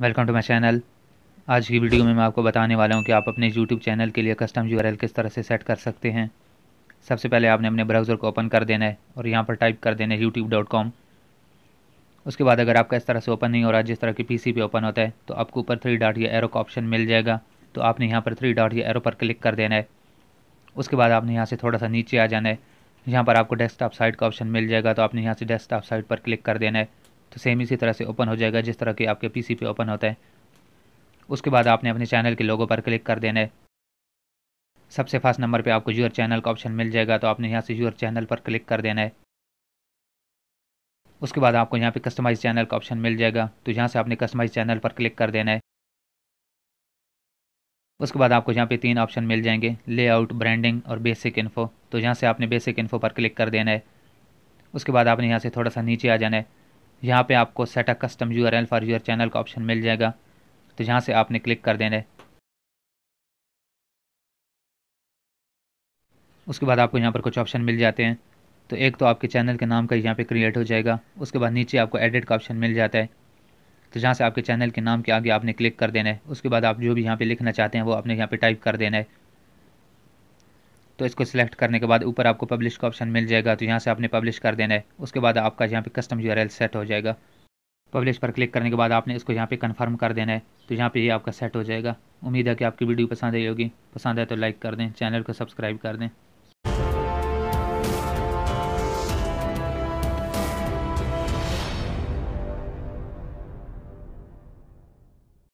welcome to my channel आज की video में मैं आपको बताने वाला हूँ कि आप अपने YouTube चैनल के लिए कस्टम यू किस तरह से सेट कर सकते हैं सबसे पहले आपने अपने ब्राउज़र को ओपन कर देना है और यहाँ पर टाइप कर देना है यूट्यूब उसके बाद अगर आपका इस तरह से ओपन नहीं हो रहा जिस तरह की पी पे ओपन होता है तो आपको ऊपर थ्री डॉट या एरो का ऑप्शन मिल जाएगा तो आपने यहाँ पर थ्री डॉट या एरो पर क्लिक कर देना है उसके बाद आपने यहाँ से थोड़ा सा नीचे आ जाना है यहाँ पर आपको डेस्कटॉप साइट का ऑप्शन मिल जाएगा तो आपने यहाँ से डेस्कटॉप साइट पर क्लिक कर देना है तो सेम इसी तरह से ओपन हो जाएगा जिस तरह के आपके पी पे ओपन होता है उसके बाद आपने अपने चैनल के लोगों पर क्लिक कर देना है सबसे फास्ट नंबर पे आपको यूर चैनल का ऑप्शन मिल जाएगा तो आपने यहाँ से यूर चैनल पर क्लिक कर देना है उसके बाद आपको यहाँ पे कस्टमाइज चैनल का ऑप्शन मिल जाएगा तो यहाँ से आपने कस्टमाइज चैनल पर क्लिक कर देना है उसके बाद आपको यहाँ पे तीन ऑप्शन मिल जाएंगे लेआउट ब्रांडिंग और बेसिक इन्फो तो यहाँ से आपने बेसिक इन्फो पर क्लिक कर देना है उसके बाद आपने यहाँ से थोड़ा सा नीचे आ जाना है यहाँ पे आपको set a custom U R L for your channel का ऑप्शन मिल जाएगा तो यहाँ से आपने क्लिक कर देना है उसके बाद आपको यहाँ पर कुछ ऑप्शन मिल जाते हैं तो एक तो आपके चैनल के नाम का यहाँ पे क्रिएट हो जाएगा उसके बाद नीचे आपको एडिट का ऑप्शन मिल जाता है तो जहाँ से आपके चैनल के नाम के आगे आपने क्लिक कर देना है उसके बाद आप जो भी यहाँ पे लिखना चाहते हैं वो आपने यहाँ पे टाइप कर देना है तो इसको सिलेक्ट करने के बाद ऊपर आपको पब्लिश का ऑप्शन मिल जाएगा तो यहाँ से आपने पब्लिश कर देना है उसके बाद आपका यहाँ पे कस्टम यू सेट हो जाएगा पब्लिश पर क्लिक करने के बाद आपने इसको यहाँ पे कंफर्म कर देना है तो यहाँ पे ये आपका सेट हो जाएगा उम्मीद है कि आपकी वीडियो पसंद आई होगी पसंद है तो लाइक कर दें चैनल को सब्सक्राइब कर दें